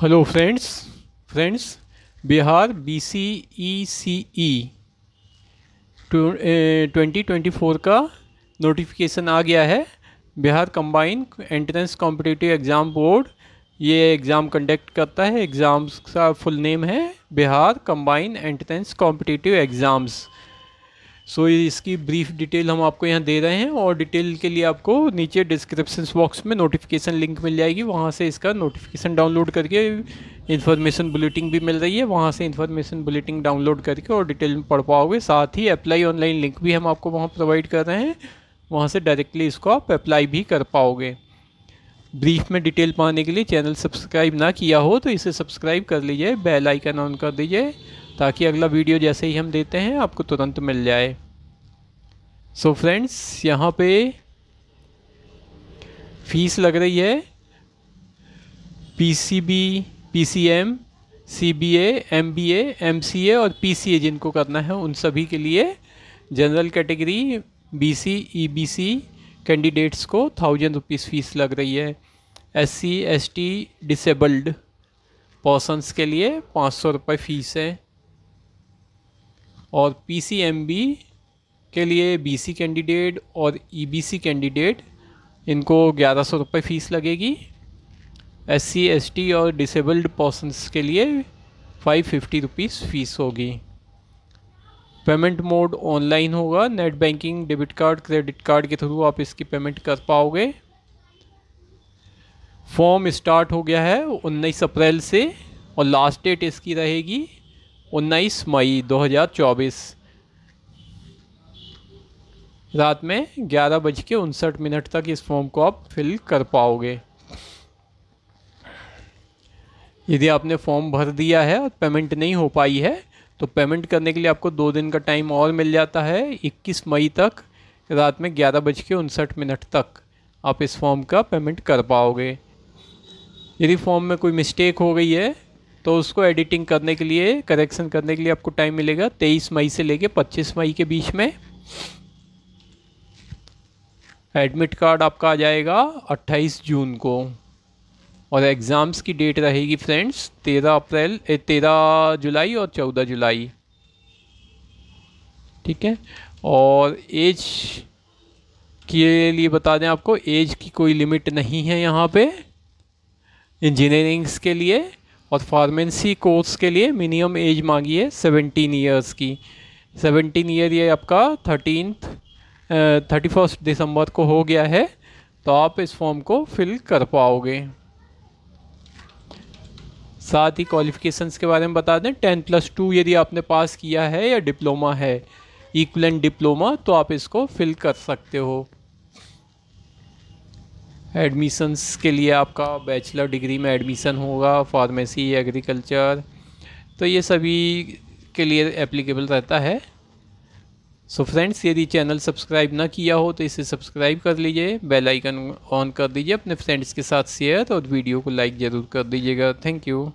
hello friends friends Bihar B C E C E twenty twenty four का notification आ गया है Bihar combine entrance competitive exam board ये exam conduct करता है एग्ज़ाम्स का फुल नेम है Bihar combine entrance competitive exams so so, इसकी ब्रीफ डिटेल हम आपको यहाँ दे रहे हैं और डिटेल के लिए आपको नीचे डिस्क्रिप्शन बॉक्स में नोटिफिकेशन लिंक मिल जाएगी वहाँ से इसका नोटिफिकेशन डाउनलोड करके इन्फॉर्मेशन बुलेटिन भी मिल रही है वहाँ से इन्फॉर्मेशन बुलेटिन डाउनलोड करके और डिटेल में पढ़ पाओगे साथ ही अप्लाई ऑनलाइन लिंक भी हम आपको वहाँ प्रोवाइड कर रहे हैं वहाँ से डायरेक्टली इसको आप अप्लाई भी कर पाओगे ब्रीफ में डिटेल पाने के लिए चैनल सब्सक्राइब ना किया हो तो इसे सब्सक्राइब कर लीजिए बेल आइकन ऑन कर दीजिए ताकि अगला वीडियो जैसे ही हम देते हैं आपको तुरंत मिल जाए सो फ्रेंड्स यहाँ पे फीस लग रही है PCB PCM CBA MBA MCA और पीसीए जिनको करना है उन सभी के लिए general category BC EBC candidates को थाउजेंड रुपीज़ फ़ीस लग रही है S C S T disabled persons के लिए पाँच सौ रुपये फ़ीस है और पीसीएमबी के लिए बीसी कैंडिडेट और ईबीसी e कैंडिडेट इनको ग्यारह सौ रुपये फ़ीस लगेगी एस सी एस टी और डिसेबल्ड पर्सनस के लिए फाइव फिफ्टी रुपीज़ फ़ीस होगी पेमेंट मोड ऑनलाइन होगा net banking debit card credit card के थ्रू आप इसकी पेमेंट कर पाओगे फॉर्म स्टार्ट हो गया है 19 अप्रैल से और लास्ट डेट इसकी रहेगी उन्नीस मई 2024 रात में ग्यारह बज के उनसठ मिनट तक इस फॉर्म को आप फिल कर पाओगे यदि आपने फॉर्म भर दिया है और पेमेंट नहीं हो पाई है तो पेमेंट करने के लिए आपको दो दिन का टाइम और मिल जाता है 21 मई तक रात में ग्यारह बज के उनसठ मिनट तक आप इस फॉर्म का पेमेंट कर पाओगे यदि फॉर्म में कोई मिस्टेक हो गई है तो उसको एडिटिंग करने के लिए करेक्शन करने के लिए आपको टाइम मिलेगा तेईस मई से लेके पच्चीस मई के बीच में एडमिट कार्ड आपका आ जाएगा 28 जून को और एग्ज़ाम्स की डेट रहेगी फ्रेंड्स 13 अप्रैल तेरह जुलाई और 14 जुलाई ठीक है और एज के लिए बता दें आपको एज की कोई लिमिट नहीं है यहाँ पे इंजीनियरिंग्स के लिए और फार्मेंसी कोर्स के लिए मिनिमम एज मांगी है सेवेंटीन ईयर्स की सेवेंटीन ईयर ये आपका थर्टीन थर्टी फर्स्ट दिसंबर को हो गया है तो आप इस फॉर्म को फिल कर पाओगे साथ ही क्वालिफिकेशंस के बारे में बता दें टेन प्लस टू यदि आपने पास किया है या डिप्लोमा है इक्वलेंट डिप्लोमा तो आप इसको फिल कर सकते हो एडमिशन्स के लिए आपका बैचलर डिग्री में एडमिशन होगा फार्मेसी एग्रीकल्चर तो ये सभी के लिए एप्लीकेबल रहता है सो फ्रेंड्स यदि चैनल सब्सक्राइब ना किया हो तो इसे सब्सक्राइब कर लीजिए बेल आइकन ऑन कर दीजिए अपने फ्रेंड्स के साथ शेयर और वीडियो को लाइक ज़रूर कर दीजिएगा थैंक यू